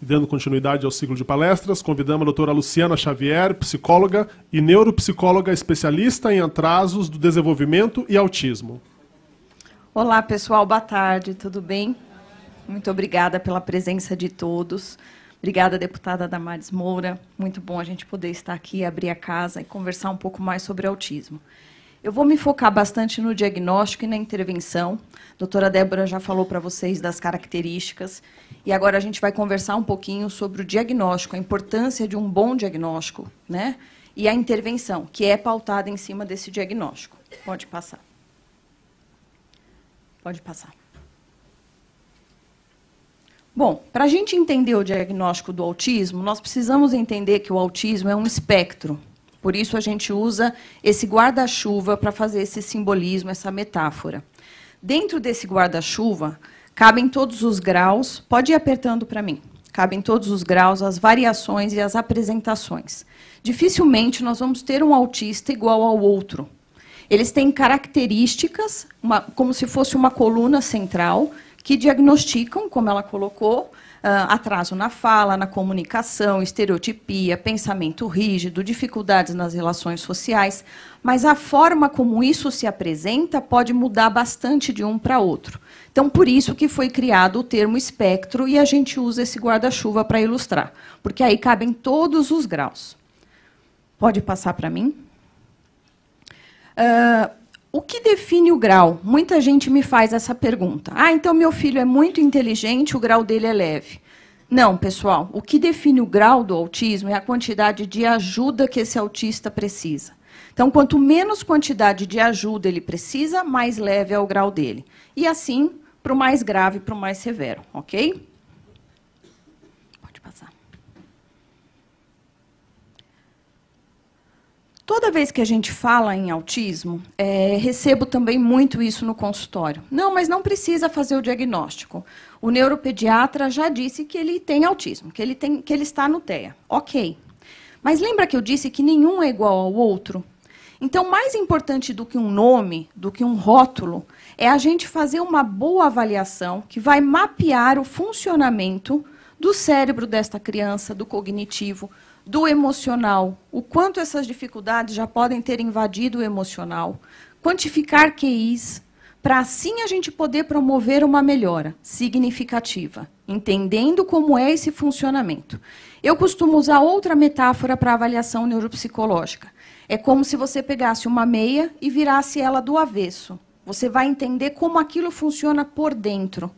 dando continuidade ao ciclo de palestras, convidamos a doutora Luciana Xavier, psicóloga e neuropsicóloga especialista em atrasos do desenvolvimento e autismo. Olá, pessoal, boa tarde, tudo bem? Muito obrigada pela presença de todos. Obrigada, deputada Damares Moura. Muito bom a gente poder estar aqui, abrir a casa e conversar um pouco mais sobre autismo. Eu vou me focar bastante no diagnóstico e na intervenção. A doutora Débora já falou para vocês das características. E agora a gente vai conversar um pouquinho sobre o diagnóstico, a importância de um bom diagnóstico, né? E a intervenção, que é pautada em cima desse diagnóstico. Pode passar. Pode passar. Bom, para a gente entender o diagnóstico do autismo, nós precisamos entender que o autismo é um espectro, por isso a gente usa esse guarda-chuva para fazer esse simbolismo, essa metáfora. Dentro desse guarda-chuva cabem todos os graus, pode ir apertando para mim. Cabem todos os graus, as variações e as apresentações. Dificilmente nós vamos ter um autista igual ao outro. Eles têm características, uma, como se fosse uma coluna central, que diagnosticam, como ela colocou, ah, atraso na fala, na comunicação, estereotipia, pensamento rígido, dificuldades nas relações sociais, mas a forma como isso se apresenta pode mudar bastante de um para outro. Então, por isso que foi criado o termo espectro e a gente usa esse guarda-chuva para ilustrar, porque aí cabem todos os graus. Pode passar para mim? Uh, o que define o grau? Muita gente me faz essa pergunta. Ah, então meu filho é muito inteligente, o grau dele é leve. Não, pessoal, o que define o grau do autismo é a quantidade de ajuda que esse autista precisa. Então, quanto menos quantidade de ajuda ele precisa, mais leve é o grau dele. E assim, para o mais grave, para o mais severo, ok? Toda vez que a gente fala em autismo, é, recebo também muito isso no consultório. Não, mas não precisa fazer o diagnóstico. O neuropediatra já disse que ele tem autismo, que ele, tem, que ele está no TEA. Ok. Mas lembra que eu disse que nenhum é igual ao outro? Então, mais importante do que um nome, do que um rótulo, é a gente fazer uma boa avaliação que vai mapear o funcionamento do cérebro desta criança, do cognitivo, do emocional, o quanto essas dificuldades já podem ter invadido o emocional, quantificar QIs, para assim a gente poder promover uma melhora significativa, entendendo como é esse funcionamento. Eu costumo usar outra metáfora para avaliação neuropsicológica. É como se você pegasse uma meia e virasse ela do avesso. Você vai entender como aquilo funciona por dentro.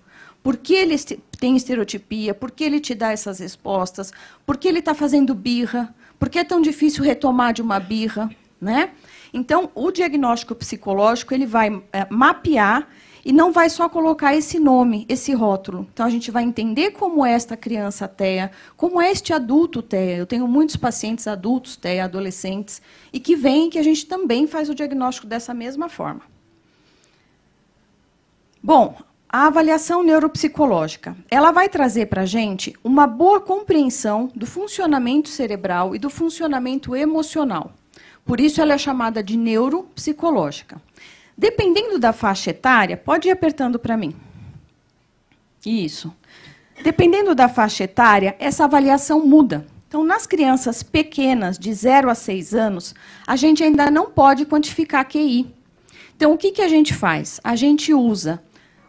Por que ele tem estereotipia? Por que ele te dá essas respostas? Por que ele está fazendo birra? Por que é tão difícil retomar de uma birra? Né? Então, o diagnóstico psicológico ele vai é, mapear e não vai só colocar esse nome, esse rótulo. Então, a gente vai entender como é esta criança TEA, como é este adulto TEA. Eu tenho muitos pacientes adultos TEA, adolescentes, e que vêm que a gente também faz o diagnóstico dessa mesma forma. Bom, a avaliação neuropsicológica, ela vai trazer para a gente uma boa compreensão do funcionamento cerebral e do funcionamento emocional. Por isso ela é chamada de neuropsicológica. Dependendo da faixa etária, pode ir apertando para mim. Isso. Dependendo da faixa etária, essa avaliação muda. Então, nas crianças pequenas, de 0 a 6 anos, a gente ainda não pode quantificar QI. Então, o que, que a gente faz? A gente usa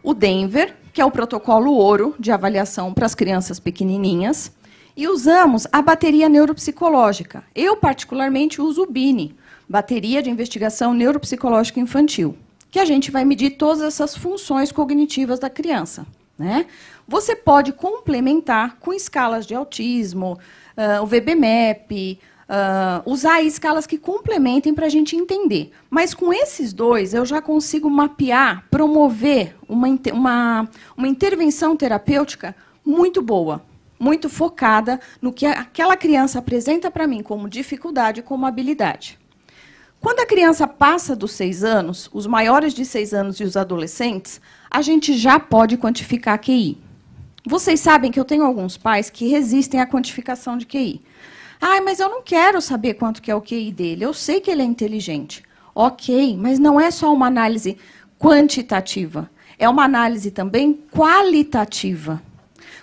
o Denver, que é o protocolo ouro de avaliação para as crianças pequenininhas, e usamos a bateria neuropsicológica. Eu, particularmente, uso o BINI, Bateria de Investigação Neuropsicológica Infantil, que a gente vai medir todas essas funções cognitivas da criança. Né? Você pode complementar com escalas de autismo, uh, o VBMAP, uh, usar escalas que complementem para a gente entender. Mas com esses dois, eu já consigo mapear, promover uma, uma, uma intervenção terapêutica muito boa, muito focada no que aquela criança apresenta para mim como dificuldade, como habilidade. Quando a criança passa dos seis anos, os maiores de seis anos e os adolescentes, a gente já pode quantificar QI. Vocês sabem que eu tenho alguns pais que resistem à quantificação de QI ah, mas eu não quero saber quanto que é o QI dele. Eu sei que ele é inteligente. Ok, mas não é só uma análise quantitativa. É uma análise também qualitativa.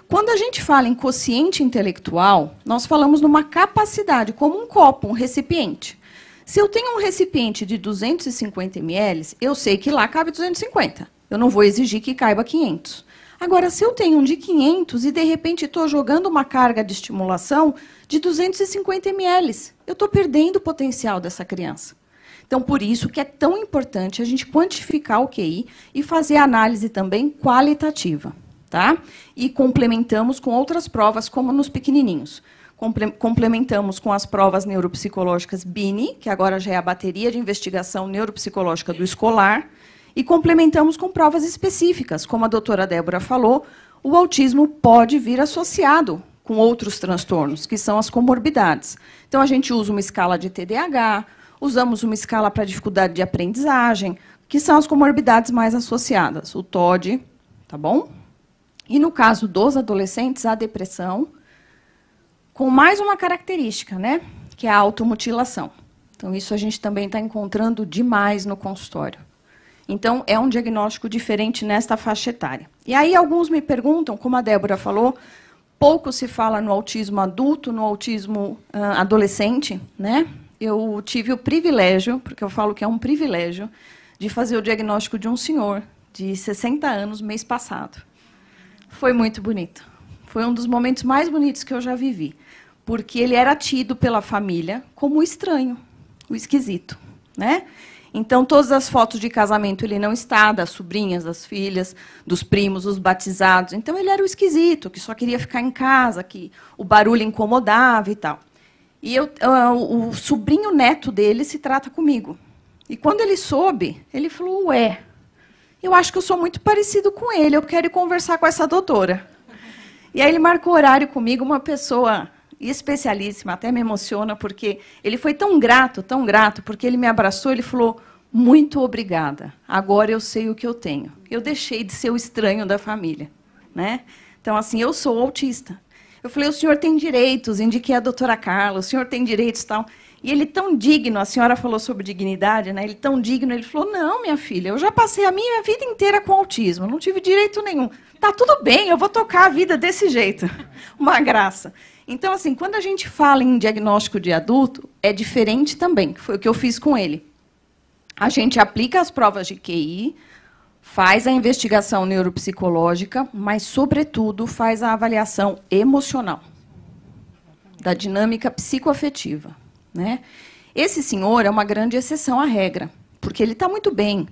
Quando a gente fala em quociente intelectual, nós falamos numa capacidade, como um copo, um recipiente. Se eu tenho um recipiente de 250 ml, eu sei que lá cabe 250. Eu não vou exigir que caiba 500. Agora, se eu tenho um de 500 e de repente estou jogando uma carga de estimulação de 250 ml, eu estou perdendo o potencial dessa criança. Então, por isso que é tão importante a gente quantificar o QI e fazer análise também qualitativa. Tá? E complementamos com outras provas, como nos pequenininhos. Complementamos com as provas neuropsicológicas BINI, que agora já é a bateria de investigação neuropsicológica do escolar, e complementamos com provas específicas. Como a doutora Débora falou, o autismo pode vir associado com outros transtornos, que são as comorbidades. Então, a gente usa uma escala de TDAH, usamos uma escala para dificuldade de aprendizagem, que são as comorbidades mais associadas, o TOD, tá bom? E no caso dos adolescentes, a depressão, com mais uma característica, né? Que é a automutilação. Então, isso a gente também está encontrando demais no consultório. Então, é um diagnóstico diferente nesta faixa etária. E aí, alguns me perguntam, como a Débora falou, pouco se fala no autismo adulto, no autismo uh, adolescente, né? Eu tive o privilégio, porque eu falo que é um privilégio, de fazer o diagnóstico de um senhor de 60 anos mês passado. Foi muito bonito. Foi um dos momentos mais bonitos que eu já vivi, porque ele era tido pela família como o estranho, o esquisito né? Então, todas as fotos de casamento ele não está, das sobrinhas, das filhas, dos primos, os batizados. Então, ele era o esquisito, que só queria ficar em casa, que o barulho incomodava e tal. E eu, ah, o sobrinho neto dele se trata comigo. E quando ele soube, ele falou: Ué, eu acho que eu sou muito parecido com ele, eu quero ir conversar com essa doutora. E aí ele marcou horário comigo, uma pessoa especialíssima, até me emociona, porque ele foi tão grato, tão grato, porque ele me abraçou, ele falou, muito obrigada, agora eu sei o que eu tenho. Eu deixei de ser o estranho da família. Né? Então, assim, eu sou autista. Eu falei, o senhor tem direitos, indiquei a doutora Carla, o senhor tem direitos e tal. E ele tão digno, a senhora falou sobre dignidade, né? Ele tão digno, ele falou: "Não, minha filha, eu já passei a minha vida inteira com autismo, não tive direito nenhum. Tá tudo bem, eu vou tocar a vida desse jeito". Uma graça. Então, assim, quando a gente fala em diagnóstico de adulto, é diferente também, foi o que eu fiz com ele. A gente aplica as provas de QI, faz a investigação neuropsicológica, mas, sobretudo, faz a avaliação emocional da dinâmica psicoafetiva. Né? Esse senhor é uma grande exceção à regra, porque ele está muito bem,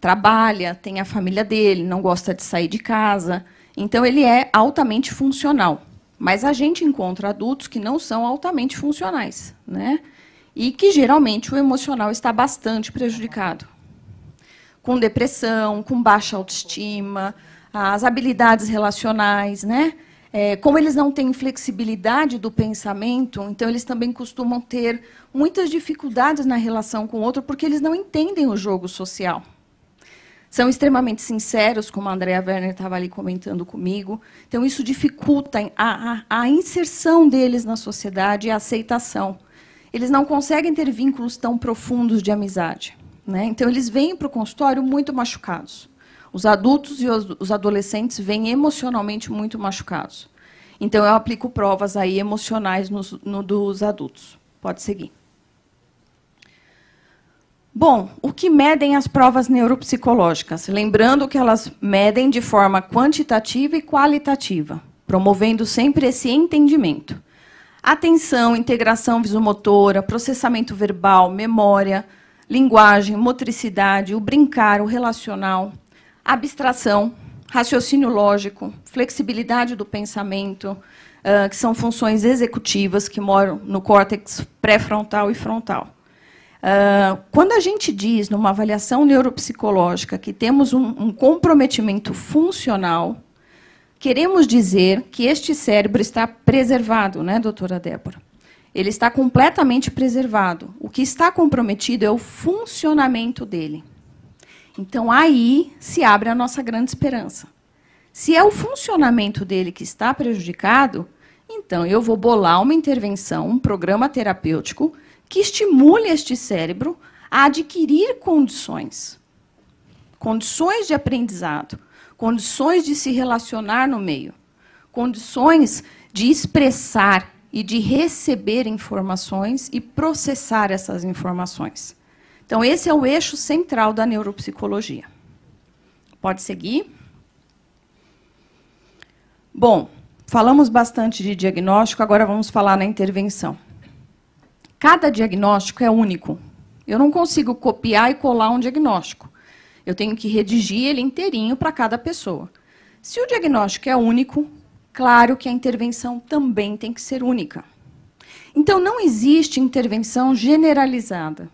trabalha, tem a família dele, não gosta de sair de casa, então ele é altamente funcional. Mas a gente encontra adultos que não são altamente funcionais, né? E que geralmente o emocional está bastante prejudicado. Com depressão, com baixa autoestima, as habilidades relacionais, né? É, como eles não têm flexibilidade do pensamento, então eles também costumam ter muitas dificuldades na relação com o outro, porque eles não entendem o jogo social são extremamente sinceros, como a Andrea Werner estava ali comentando comigo. Então, isso dificulta a, a, a inserção deles na sociedade e a aceitação. Eles não conseguem ter vínculos tão profundos de amizade. Né? Então, eles vêm para o consultório muito machucados. Os adultos e os, os adolescentes vêm emocionalmente muito machucados. Então, eu aplico provas aí emocionais nos, no, dos adultos. Pode seguir. Bom, o que medem as provas neuropsicológicas? Lembrando que elas medem de forma quantitativa e qualitativa, promovendo sempre esse entendimento. Atenção, integração visomotora, processamento verbal, memória, linguagem, motricidade, o brincar, o relacional, abstração, raciocínio lógico, flexibilidade do pensamento, ah, que são funções executivas que moram no córtex pré-frontal e frontal. Uh, quando a gente diz, numa avaliação neuropsicológica, que temos um, um, comprometimento funcional, queremos dizer que este cérebro está preservado, né, doutora Débora? Ele está completamente preservado. O que está comprometido é o funcionamento dele. Então, aí se abre a nossa grande esperança. Se é o funcionamento dele que está prejudicado, então eu vou bolar uma intervenção, um programa terapêutico que estimule este cérebro a adquirir condições, condições de aprendizado, condições de se relacionar no meio, condições de expressar e de receber informações e processar essas informações. Então, esse é o eixo central da neuropsicologia. Pode seguir. Bom, falamos bastante de diagnóstico, agora vamos falar na intervenção. Cada diagnóstico é único. Eu não consigo copiar e colar um diagnóstico. Eu tenho que redigir ele inteirinho para cada pessoa. Se o diagnóstico é único, claro que a intervenção também tem que ser única. Então, não existe intervenção generalizada.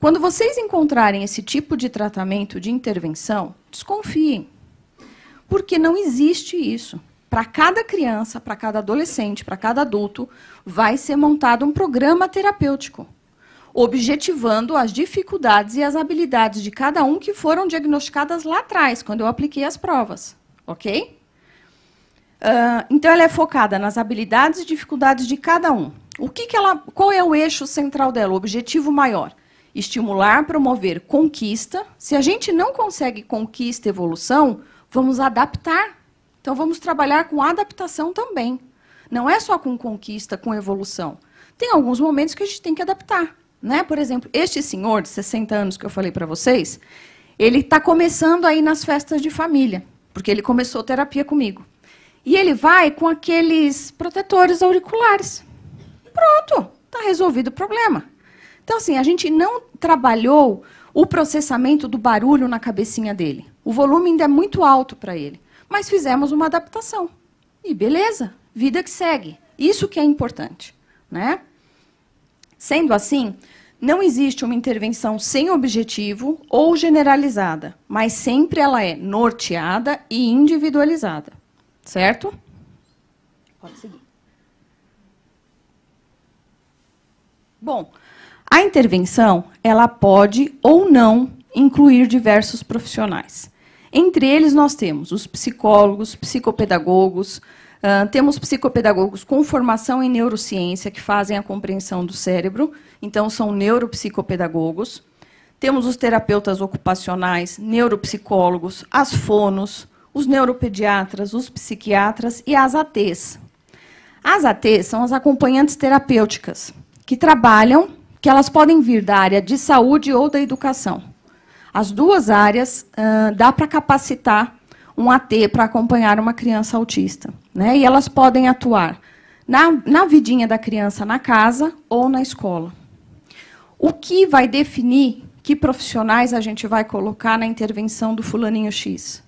Quando vocês encontrarem esse tipo de tratamento de intervenção, desconfiem, porque não existe isso para cada criança, para cada adolescente, para cada adulto, vai ser montado um programa terapêutico, objetivando as dificuldades e as habilidades de cada um que foram diagnosticadas lá atrás, quando eu apliquei as provas. Ok? Uh, então, ela é focada nas habilidades e dificuldades de cada um. O que, que ela, qual é o eixo central dela, o objetivo maior? Estimular, promover conquista. Se a gente não consegue conquista, evolução, vamos adaptar então vamos trabalhar com adaptação também. Não é só com conquista, com evolução. Tem alguns momentos que a gente tem que adaptar. Né? Por exemplo, este senhor de 60 anos que eu falei para vocês, ele está começando aí nas festas de família, porque ele começou terapia comigo. E ele vai com aqueles protetores auriculares. Pronto, está resolvido o problema. Então, assim, a gente não trabalhou o processamento do barulho na cabecinha dele. O volume ainda é muito alto para ele mas fizemos uma adaptação. E beleza, vida que segue. Isso que é importante. Né? Sendo assim, não existe uma intervenção sem objetivo ou generalizada, mas sempre ela é norteada e individualizada. Certo? Pode seguir. Bom, a intervenção, ela pode ou não incluir diversos profissionais. Entre eles, nós temos os psicólogos, psicopedagogos, Uh, temos psicopedagogos com formação em neurociência que fazem a compreensão do cérebro, então são neuropsicopedagogos. Temos os terapeutas ocupacionais, neuropsicólogos, as fonos, os neuropediatras, os psiquiatras e as ATs. As ATs são as acompanhantes terapêuticas, que trabalham, que elas podem vir da área de saúde ou da educação. As duas áreas uh, dá para capacitar um AT para acompanhar uma criança autista. Né? E elas podem atuar na, na vidinha da criança na casa ou na escola. O que vai definir que profissionais a gente vai colocar na intervenção do fulaninho X?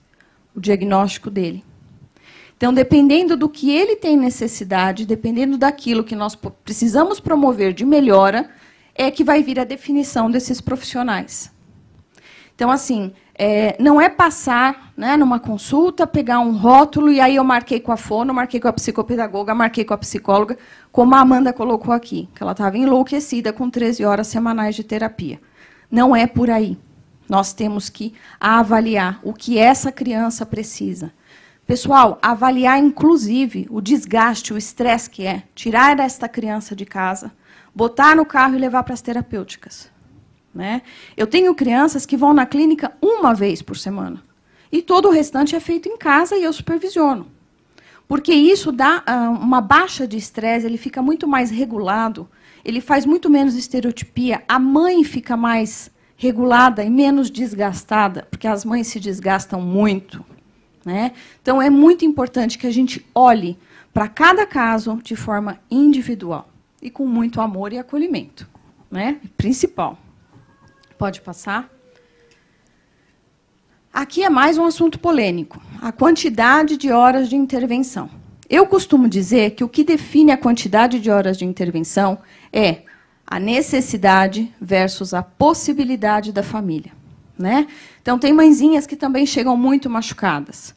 O diagnóstico dele. Então, dependendo do que ele tem necessidade, dependendo daquilo que nós precisamos promover de melhora, é que vai vir a definição desses profissionais. Então, assim, é, não é passar né, numa consulta, pegar um rótulo e aí eu marquei com a fono, marquei com a psicopedagoga, marquei com a psicóloga, como a Amanda colocou aqui, que ela estava enlouquecida com 13 horas semanais de terapia. Não é por aí. Nós temos que avaliar o que essa criança precisa. Pessoal, avaliar inclusive o desgaste, o estresse que é tirar esta criança de casa, botar no carro e levar para as terapêuticas. Né? Eu tenho crianças que vão na clínica uma vez por semana. E todo o restante é feito em casa e eu supervisiono. Porque isso dá ah, uma baixa de estresse, ele fica muito mais regulado, ele faz muito menos estereotipia, a mãe fica mais regulada e menos desgastada, porque as mães se desgastam muito. Né? Então é muito importante que a gente olhe para cada caso de forma individual e com muito amor e acolhimento, né? Principal. Pode passar. Aqui é mais um assunto polêmico: a quantidade de horas de intervenção. Eu costumo dizer que o que define a quantidade de horas de intervenção é a necessidade versus a possibilidade da família. Né? Então, tem mãezinhas que também chegam muito machucadas.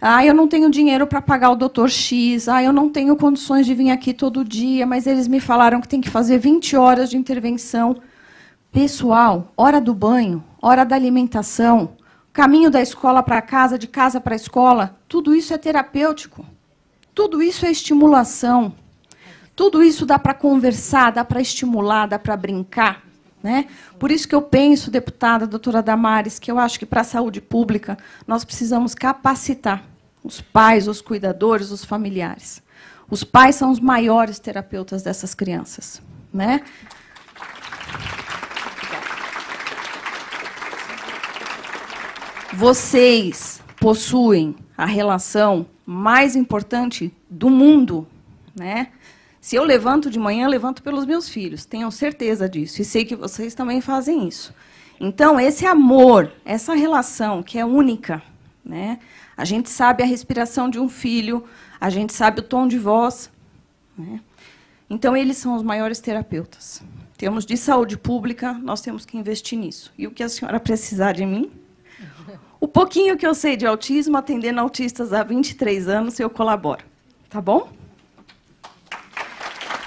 Ah, eu não tenho dinheiro para pagar o doutor X. Ah, eu não tenho condições de vir aqui todo dia, mas eles me falaram que tem que fazer 20 horas de intervenção pessoal, hora do banho, hora da alimentação, caminho da escola para casa, de casa para a escola, tudo isso é terapêutico. Tudo isso é estimulação. Tudo isso dá para conversar, dá para estimular, dá para brincar. Né? Por isso que eu penso, deputada, doutora Damares, que eu acho que para a saúde pública nós precisamos capacitar os pais, os cuidadores, os familiares. Os pais são os maiores terapeutas dessas crianças. Né? Vocês possuem a relação mais importante do mundo, né? Se eu levanto de manhã, levanto pelos meus filhos. Tenho certeza disso e sei que vocês também fazem isso. Então, esse amor, essa relação que é única, né? A gente sabe a respiração de um filho, a gente sabe o tom de voz, né? Então, eles são os maiores terapeutas. Temos de saúde pública, nós temos que investir nisso. E o que a senhora precisar de mim, pouquinho que eu sei de autismo, atendendo autistas há 23 anos, eu colaboro. Tá bom?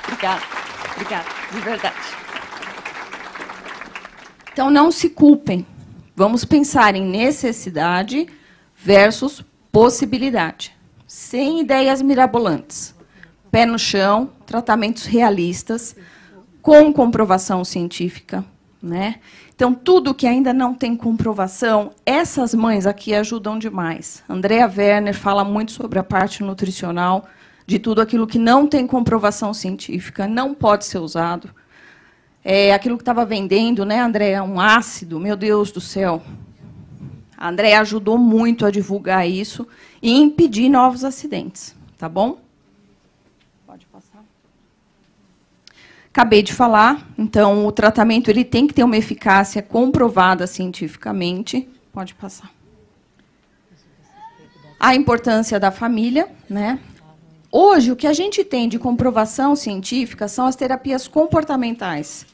Obrigada. Obrigada, de verdade. Então não se culpem. Vamos pensar em necessidade versus possibilidade. Sem ideias mirabolantes. Pé no chão, tratamentos realistas, com comprovação científica, né? Então, tudo que ainda não tem comprovação, essas mães aqui ajudam demais. Andrea Werner fala muito sobre a parte nutricional, de tudo aquilo que não tem comprovação científica, não pode ser usado. É, aquilo que estava vendendo, né, Andréa, um ácido, meu Deus do céu. A Andréa ajudou muito a divulgar isso e impedir novos acidentes, tá bom? Pode passar. Acabei de falar, então o tratamento ele tem que ter uma eficácia comprovada cientificamente. Pode passar. A importância da família, né? Hoje o que a gente tem de comprovação científica são as terapias comportamentais,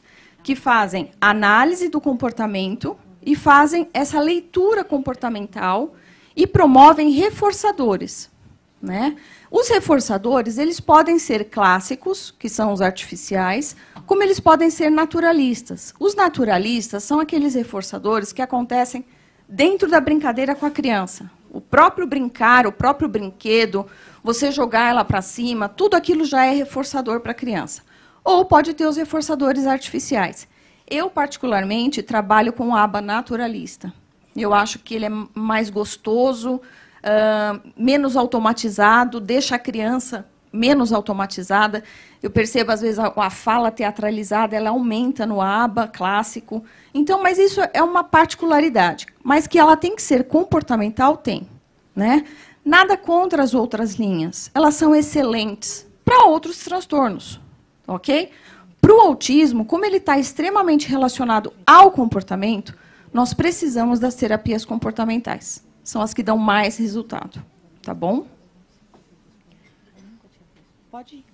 que fazem análise do comportamento e fazem essa leitura comportamental e promovem reforçadores, né? Os reforçadores, eles podem ser clássicos, que são os artificiais, como eles podem ser naturalistas. Os naturalistas são aqueles reforçadores que acontecem dentro da brincadeira com a criança. O próprio brincar, o próprio brinquedo, você jogar ela para cima, tudo aquilo já é reforçador para a criança. Ou pode ter os reforçadores artificiais. Eu, particularmente, trabalho com o aba naturalista. Eu acho que ele é mais gostoso, uh, menos automatizado, deixa a criança menos automatizada. Eu percebo, às vezes, a, a, fala teatralizada, ela aumenta no aba clássico. Então, mas isso é uma particularidade. Mas que ela tem que ser comportamental, tem. Né? Nada contra as outras linhas. Elas são excelentes para outros transtornos. Ok? Para o autismo, como ele está extremamente relacionado ao comportamento, nós precisamos das terapias comportamentais são as que dão mais resultado. Tá bom? Pode ir.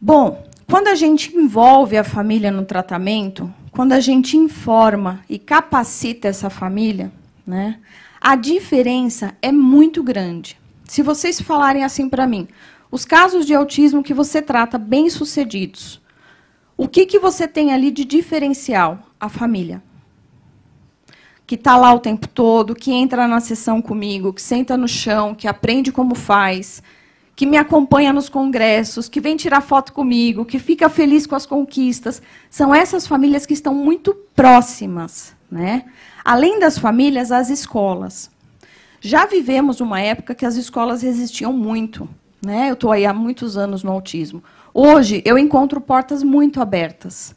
Bom, quando a gente envolve a família no tratamento, quando a gente informa e capacita essa família, né, a diferença é muito grande. Se vocês falarem assim para mim, os casos de autismo que você trata bem-sucedidos, o que, que você tem ali de diferencial? A família que está lá o tempo todo, que entra na sessão comigo, que senta no chão, que aprende como faz, que me acompanha nos congressos, que vem tirar foto comigo, que fica feliz com as conquistas. São essas famílias que estão muito próximas. Né? Além das famílias, as escolas. Já vivemos uma época que as escolas resistiam muito. Né? Eu estou aí há muitos anos no autismo. Hoje, eu encontro portas muito abertas.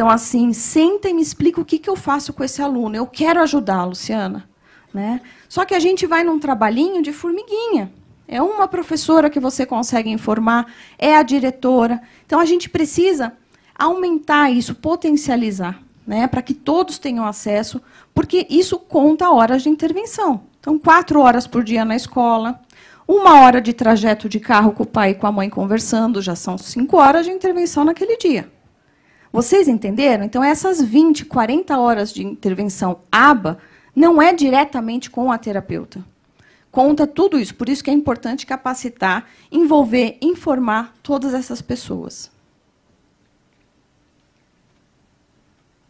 Então, assim, senta e me explica o que, que eu faço com esse aluno. Eu quero ajudar, Luciana. Né? Só que a gente vai num trabalhinho de formiguinha. É uma professora que você consegue informar, é a diretora. Então, a gente precisa aumentar isso, potencializar, né? para que todos tenham acesso, porque isso conta horas de intervenção. Então, quatro horas por dia na escola, uma hora de trajeto de carro com o pai e com a mãe conversando, já são cinco horas de intervenção naquele dia. Vocês entenderam? Então, essas 20, 40 horas de intervenção ABA não é diretamente com a terapeuta. Conta tudo isso, por isso que é importante capacitar, envolver, informar todas essas pessoas.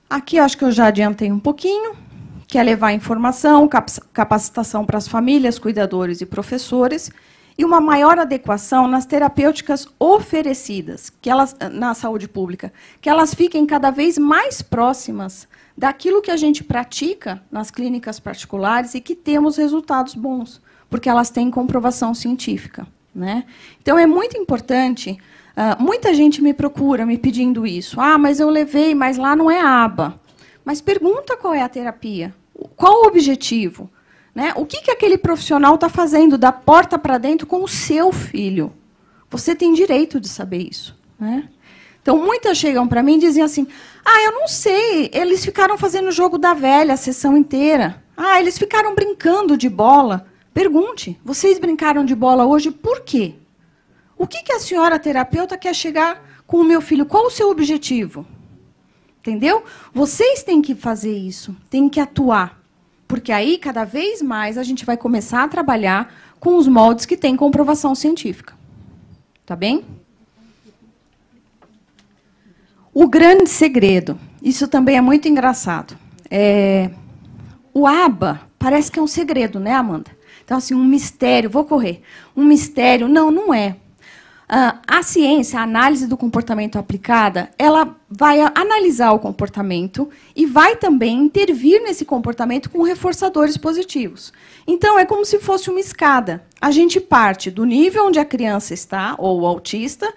Aqui acho que eu já adiantei um pouquinho, que é levar informação, capacitação para as famílias, cuidadores e professores e uma maior adequação nas terapêuticas oferecidas, que elas eh, na saúde pública, que elas fiquem cada vez mais próximas daquilo que a gente pratica nas clínicas particulares e que temos resultados bons, porque elas têm comprovação científica, né? Então é muito importante. Uh, muita gente me procura me pedindo isso. Ah, mas eu levei, mas lá não é aba. Mas pergunta qual é a terapia, qual o objetivo né? O que, que aquele profissional está fazendo da porta para dentro com o seu filho? Você tem direito de saber isso. Né? Então, muitas chegam para mim e dizem assim: Ah, eu não sei, eles ficaram fazendo o jogo da velha a sessão inteira. Ah, eles ficaram brincando de bola. Pergunte: Vocês brincaram de bola hoje por quê? O que, que a senhora terapeuta quer chegar com o meu filho? Qual o seu objetivo? Entendeu? Vocês têm que fazer isso, têm que atuar. Porque aí, cada vez mais, a gente vai começar a trabalhar com os moldes que têm comprovação científica. Tá bem? O grande segredo. Isso também é muito engraçado. É... O ABA parece que é um segredo, né, Amanda? Então, assim, um mistério, vou correr. Um mistério. Não, não é. Ah, a ciência, a análise do comportamento aplicada, ela vai analisar o comportamento e vai também intervir nesse comportamento com reforçadores positivos. Então, é como se fosse uma escada. A gente parte do nível onde a criança está, ou o autista,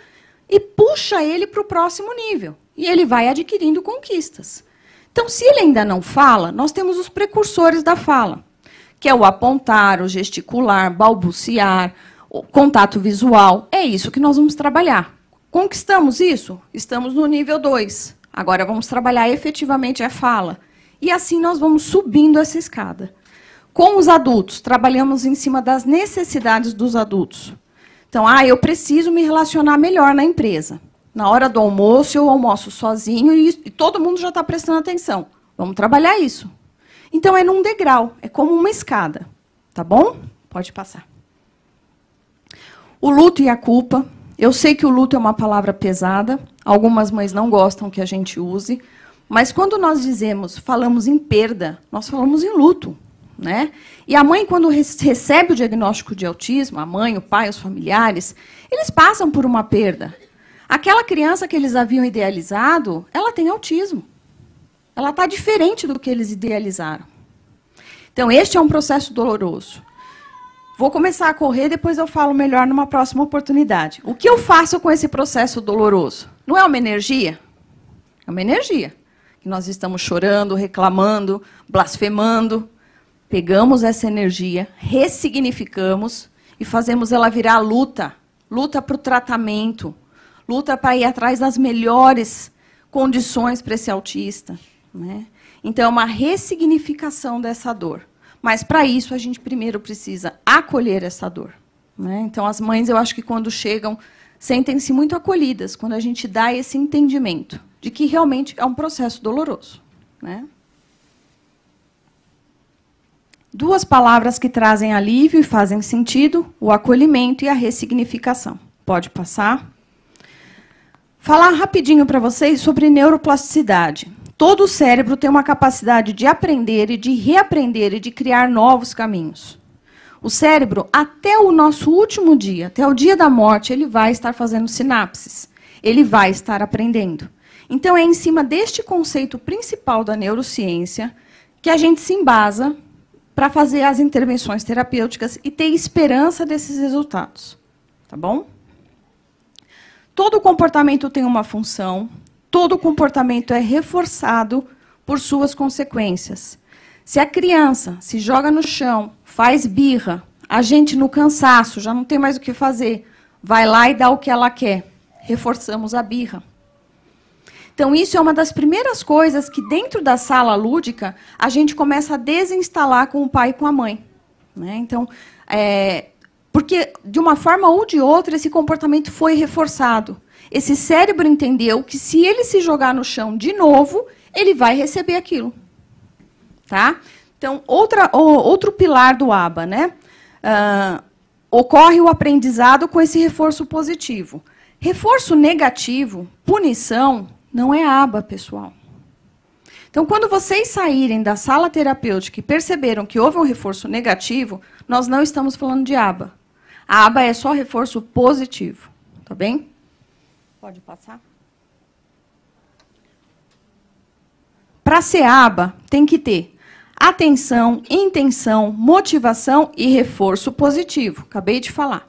e puxa ele para o próximo nível. E ele vai adquirindo conquistas. Então, se ele ainda não fala, nós temos os precursores da fala, que é o apontar, o gesticular, balbuciar, contato visual. É isso que nós vamos trabalhar. Conquistamos isso? Estamos no nível 2. Agora vamos trabalhar efetivamente a fala. E assim nós vamos subindo essa escada. Com os adultos, trabalhamos em cima das necessidades dos adultos. Então, ah, eu preciso me relacionar melhor na empresa. Na hora do almoço, eu almoço sozinho e, e todo mundo já está prestando atenção. Vamos trabalhar isso. Então, é num degrau, é como uma escada. Tá bom? Pode passar. O luto e a culpa. Eu sei que o luto é uma palavra pesada, algumas mães não gostam que a gente use, mas quando nós dizemos, falamos em perda, nós falamos em luto. Né? E a mãe, quando recebe o diagnóstico de autismo, a mãe, o pai, os familiares, eles passam por uma perda. Aquela criança que eles haviam idealizado, ela tem autismo. Ela está diferente do que eles idealizaram. Então, este é um processo doloroso. Vou começar a correr, depois eu falo melhor numa próxima oportunidade. O que eu faço com esse processo doloroso? Não é uma energia? É uma energia. Que nós estamos chorando, reclamando, blasfemando. Pegamos essa energia, ressignificamos e fazemos ela virar luta. Luta para o tratamento. Luta para ir atrás das melhores condições para esse autista. Né? Então, é uma ressignificação dessa dor. Mas, para isso, a gente primeiro precisa acolher essa dor. Né? Então, as mães, eu acho que quando chegam, sentem-se muito acolhidas quando a gente dá esse entendimento de que realmente é um processo doloroso. Né? Duas palavras que trazem alívio e fazem sentido: o acolhimento e a ressignificação. Pode passar. Falar rapidinho para vocês sobre neuroplasticidade. Todo o cérebro tem uma capacidade de aprender e de reaprender e de criar novos caminhos. O cérebro, até o nosso último dia, até o dia da morte, ele vai estar fazendo sinapses. Ele vai estar aprendendo. Então, é em cima deste conceito principal da neurociência que a gente se embasa para fazer as intervenções terapêuticas e ter esperança desses resultados. Tá bom? Todo comportamento tem uma função, todo comportamento é reforçado por suas consequências. Se a criança se joga no chão, faz birra, a gente no cansaço, já não tem mais o que fazer, vai lá e dá o que ela quer. Reforçamos a birra. Então, isso é uma das primeiras coisas que, dentro da sala lúdica, a gente começa a desinstalar com o pai e com a mãe. Né? Então, é... porque, de uma forma ou de outra, esse comportamento foi reforçado. Esse cérebro entendeu que se ele se jogar no chão de novo, ele vai receber aquilo. Tá? Então, outra, outro pilar do ABA, né? Uh, ocorre o aprendizado com esse reforço positivo. Reforço negativo, punição, não é aba, pessoal. Então, quando vocês saírem da sala terapêutica e perceberam que houve um reforço negativo, nós não estamos falando de aba. A aba é só reforço positivo, tá bem? Pode passar. Para ser aba, tem que ter atenção, intenção, motivação e reforço positivo. Acabei de falar.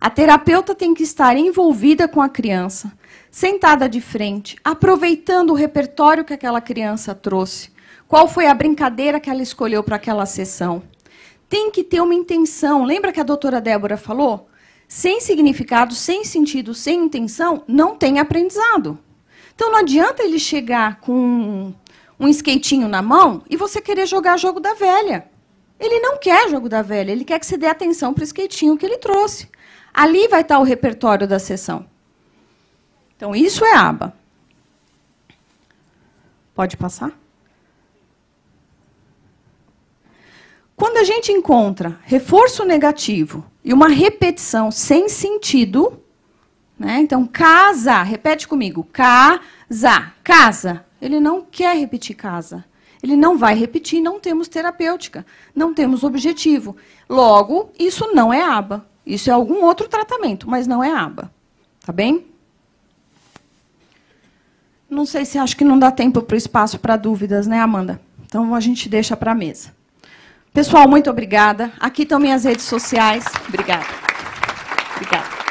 A terapeuta tem que estar envolvida com a criança, sentada de frente, aproveitando o repertório que aquela criança trouxe. Qual foi a brincadeira que ela escolheu para aquela sessão? Tem que ter uma intenção. Lembra que a doutora Débora falou? sem significado, sem sentido, sem intenção, não tem aprendizado. Então não adianta ele chegar com um skatinho na mão e você querer jogar jogo da velha. Ele não quer jogo da velha, ele quer que você dê atenção para o skatinho que ele trouxe. Ali vai estar tá o repertório da sessão. Então isso é aba. Pode passar? Quando a gente encontra reforço negativo e uma repetição sem sentido. Né? Então, casa, repete comigo, casa, casa. Ele não quer repetir casa. Ele não vai repetir, não temos terapêutica, não temos objetivo. Logo, isso não é aba. Isso é algum outro tratamento, mas não é aba. Tá bem? Não sei se acho que não dá tempo para o espaço para dúvidas, né, Amanda? Então a gente deixa para a mesa. Pessoal, muito obrigada. Aqui estão minhas redes sociais. Obrigada. Obrigada.